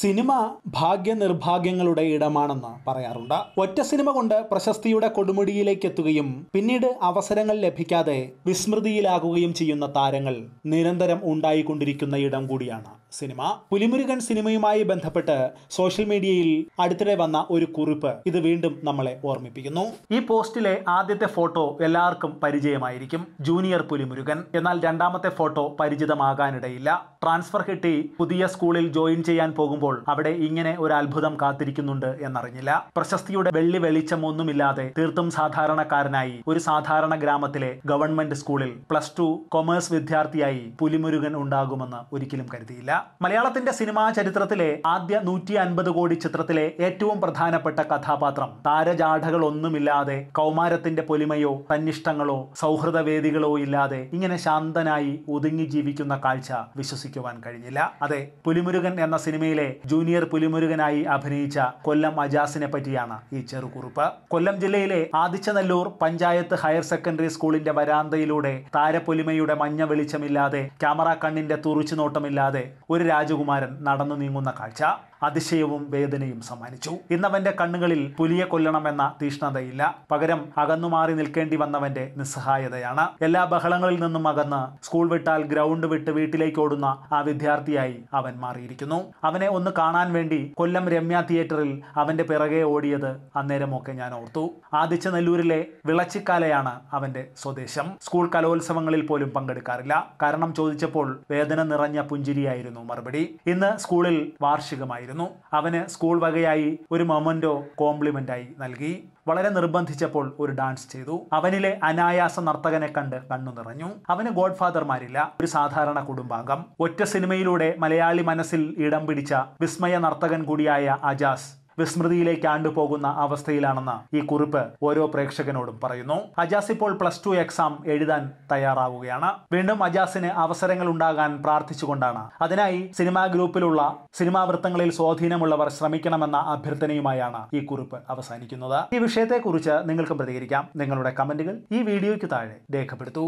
cinema ഭാഗ്യനിർഭാഗ്യങ്ങളുടെ ഇടമാണെന്ന് പറയാറുണ്ട് ഒറ്റ cinema കൊണ്ട് പ്രശസ്തിയുടെ കൊടുമുടിയിലേക്ക് എത്തുകയും പിന്നീട് അവസരങ്ങൾ ലഭിക്കാതെ വിസ്മൃതിയിലാകുകയും ചെയ്യുന്ന താരങ്ങൾ നിരന്തരം ഉണ്ടായിക്കൊണ്ടിരിക്കുന്ന ഇടം കൂടിയാണ് സിനിമ പുലിമുരുകൻ സിനിമയുമായി ബന്ധപ്പെട്ട് സോഷ്യൽ മീഡിയയിൽ അടുത്തിടെ വന്ന ഒരു കുറിപ്പ് ഇത് വീണ്ടും നമ്മളെ ഓർമ്മിപ്പിക്കുന്നു ഈ പോസ്റ്റിലെ ആദ്യത്തെ ഫോട്ടോ എല്ലാവർക്കും പരിചയമായിരിക്കും ജൂനിയർ പുലിമുരുകൻ എന്നാൽ രണ്ടാമത്തെ ഫോട്ടോ പരിചിതമാകാനിടയില്ല ട്രാൻസ്ഫർ കിട്ടി പുതിയ സ്കൂളിൽ ജോയിൻ ചെയ്യാൻ പോകുമ്പോൾ അവിടെ ഇങ്ങനെ ഒരു അത്ഭുതം കാത്തിരിക്കുന്നുണ്ട് എന്നറിഞ്ഞില്ല പ്രശസ്തിയുടെ വെള്ളി വെളിച്ചമൊന്നുമില്ലാതെ തീർത്തും സാധാരണക്കാരനായി ഒരു സാധാരണ ഗ്രാമത്തിലെ ഗവൺമെന്റ് സ്കൂളിൽ പ്ലസ് ടു കൊമേഴ്സ് വിദ്യാർത്ഥിയായി പുലിമുരുകൻ ഉണ്ടാകുമെന്ന് ഒരിക്കലും കരുതിയില്ല മലയാളത്തിന്റെ സിനിമാ ചരിത്രത്തിലെ ആദ്യ നൂറ്റി അൻപത് കോടി ചിത്രത്തിലെ ഏറ്റവും പ്രധാനപ്പെട്ട കഥാപാത്രം താരജാഠകൾ ഒന്നുമില്ലാതെ കൗമാരത്തിന്റെ പൊലിമയോ തന്നിഷ്ടങ്ങളോ സൗഹൃദ വേദികളോ ഇല്ലാതെ ഇങ്ങനെ ശാന്തനായി ഒതുങ്ങി ജീവിക്കുന്ന കാഴ്ച വിശ്വസിക്കുവാൻ കഴിഞ്ഞില്ല അതെ പുലിമുരുകൻ എന്ന സിനിമയിലെ ജൂനിയർ പുലിമുരുകനായി അഭിനയിച്ച കൊല്ലം അജാസിനെ പറ്റിയാണ് ഈ ചെറുകുറിപ്പ് കൊല്ലം ജില്ലയിലെ ആദിച്ചനല്ലൂർ പഞ്ചായത്ത് ഹയർ സെക്കൻഡറി സ്കൂളിന്റെ വരാന്തയിലൂടെ താരപൊലിമയുടെ മഞ്ഞ വെളിച്ചമില്ലാതെ ക്യാമറ കണ്ണിന്റെ തുറിച്ചുനോട്ടമില്ലാതെ ഒരു രാജകുമാരൻ നടന്നു നീങ്ങുന്ന കാഴ്ച അതിശയവും വേദനയും സമ്മാനിച്ചു ഇന്നവന്റെ കണ്ണുകളിൽ പുലിയെ കൊല്ലണമെന്ന തീഷ്ണതയില്ല പകരം അകന്നു മാറി നിൽക്കേണ്ടി വന്നവന്റെ നിസ്സഹായതയാണ് എല്ലാ ബഹളങ്ങളിൽ നിന്നും അകന്ന് സ്കൂൾ വിട്ടാൽ ഗ്രൗണ്ട് വിട്ട് വീട്ടിലേക്ക് ഓടുന്ന ആ വിദ്യാർത്ഥിയായി അവൻ മാറിയിരിക്കുന്നു അവനെ ഒന്ന് കാണാൻ വേണ്ടി കൊല്ലം രമ്യ തിയേറ്ററിൽ അവന്റെ പിറകെ ഓടിയത് അന്നേരമൊക്കെ ഞാൻ ഓർത്തു ആദിച്ച നെല്ലൂരിലെ വിളച്ചിക്കാലയാണ് അവന്റെ സ്വദേശം സ്കൂൾ കലോത്സവങ്ങളിൽ പോലും പങ്കെടുക്കാറില്ല കാരണം ചോദിച്ചപ്പോൾ വേദന നിറഞ്ഞ പുഞ്ചിരിയായിരുന്നു മറുപടി ഇന്ന് സ്കൂളിൽ വാർഷികമായിരുന്നു ഉണ്ടായിരുന്നു അവന് സ്കൂൾ വകയായി ഒരു മൊമെന്റോ കോംപ്ലിമെന്റായി നൽകി വളരെ നിർബന്ധിച്ചപ്പോൾ ഒരു ഡാൻസ് ചെയ്തു അവനിലെ അനായാസ നർത്തകനെ കണ്ട് കണ്ണു നിറഞ്ഞു അവന് ഗോഡ് ഫാദർമാരില്ല ഒരു സാധാരണ കുടുംബാംഗം ഒറ്റ സിനിമയിലൂടെ മലയാളി മനസ്സിൽ ഇടം പിടിച്ച വിസ്മയ നർത്തകൻ കൂടിയായ അജാസ് വിസ്മൃതിയിലേക്ക് പോകുന്ന അവസ്ഥയിലാണെന്ന് ഈ കുറിപ്പ് ഓരോ പ്രേക്ഷകനോടും പറയുന്നു അജാസ് ഇപ്പോൾ പ്ലസ് ടു എക്സാം എഴുതാൻ തയ്യാറാവുകയാണ് വീണ്ടും അജാസിന് അവസരങ്ങൾ ഉണ്ടാകാൻ പ്രാർത്ഥിച്ചുകൊണ്ടാണ് അതിനായി സിനിമാ ഗ്രൂപ്പിലുള്ള സിനിമാ വൃത്തങ്ങളിൽ സ്വാധീനമുള്ളവർ ശ്രമിക്കണമെന്ന അഭ്യർത്ഥനയുമായാണ് ഈ കുറിപ്പ് അവസാനിക്കുന്നത് ഈ വിഷയത്തെക്കുറിച്ച് നിങ്ങൾക്ക് പ്രതികരിക്കാം നിങ്ങളുടെ കമന്റുകൾ ഈ വീഡിയോയ്ക്ക് താഴെ രേഖപ്പെടുത്തൂ